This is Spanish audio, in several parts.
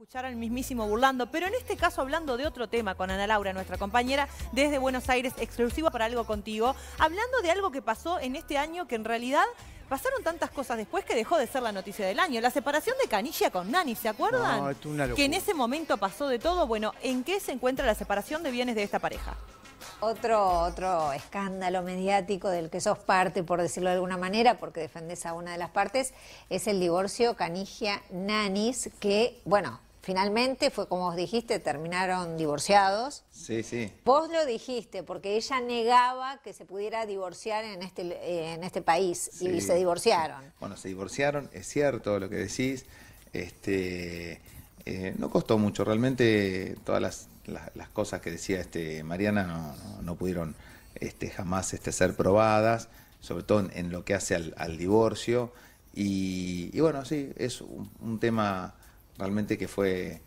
escuchar al mismísimo burlando, pero en este caso hablando de otro tema con Ana Laura, nuestra compañera desde Buenos Aires, exclusiva para algo contigo, hablando de algo que pasó en este año que en realidad pasaron tantas cosas después que dejó de ser la noticia del año. La separación de Canilla con Nani, ¿se acuerdan? No, Que en ese momento pasó de todo. Bueno, ¿en qué se encuentra la separación de bienes de esta pareja? Otro, otro escándalo mediático del que sos parte, por decirlo de alguna manera, porque defendés a una de las partes, es el divorcio Canigia-Nanis, que, bueno, finalmente fue como os dijiste, terminaron divorciados. Sí, sí. Vos lo dijiste porque ella negaba que se pudiera divorciar en este, en este país y se divorciaron. Bueno, se divorciaron, es cierto lo que decís. Este, eh, no costó mucho, realmente todas las, cosas que decía este Mariana no, pudieron este, jamás este, ser probadas, sobre todo en, lo que hace al, divorcio. Y, bueno, sí, es un tema realmente que fue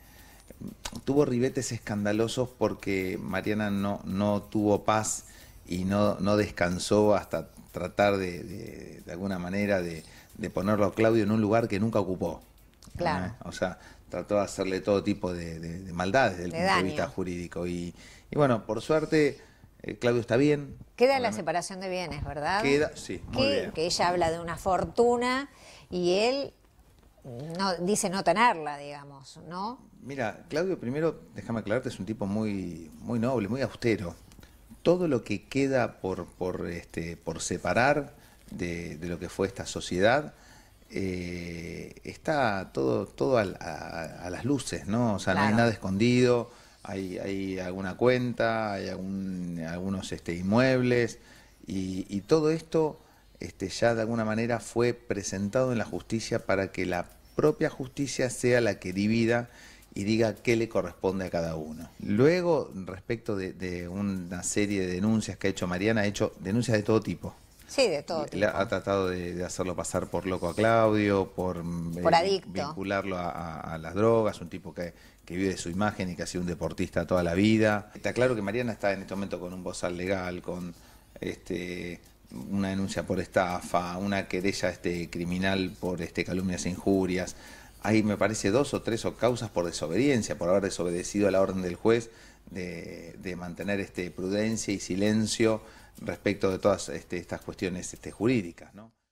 tuvo ribetes escandalosos porque Mariana no, no tuvo paz y no, no descansó hasta tratar de, alguna manera de, ponerlo a Claudio en un lugar que nunca ocupó. Claro. O sea, trató de hacerle todo tipo de, maldades desde el punto de vista jurídico. Y, bueno, por suerte, eh, Claudio está bien. Queda la separación de bienes, ¿verdad? Queda, sí, Que ella habla de una fortuna y él no, dice no tenerla, digamos, ¿no? Mira, Claudio, primero, déjame aclararte, es un tipo muy, muy noble, muy austero. Todo lo que queda por, por, este, por separar de, lo que fue esta sociedad, eh, está todo, todo a, las luces, ¿no? O sea, no hay nada escondido, hay, hay alguna cuenta, hay algún, algunos este, inmuebles, y todo esto este, ya de alguna manera fue presentado en la justicia para que la propia justicia sea la que divida y diga qué le corresponde a cada uno. Luego, respecto de, una serie de denuncias que ha hecho Mariana, ha hecho denuncias de todo tipo. Sí, de todo. Tipo. Ha tratado de, hacerlo pasar por loco a Claudio, por, eh, vincularlo a, las drogas, un tipo que, que, vive de su imagen y que ha sido un deportista toda la vida. Está claro que Mariana está en este momento con un bozal legal, con este una denuncia por estafa, una querella este, criminal por este, calumnias e injurias. Hay, me parece, dos o tres o causas por desobediencia, por haber desobedecido a la orden del juez de, de mantener este, prudencia y silencio respecto de todas este, estas cuestiones este, jurídicas. ¿no?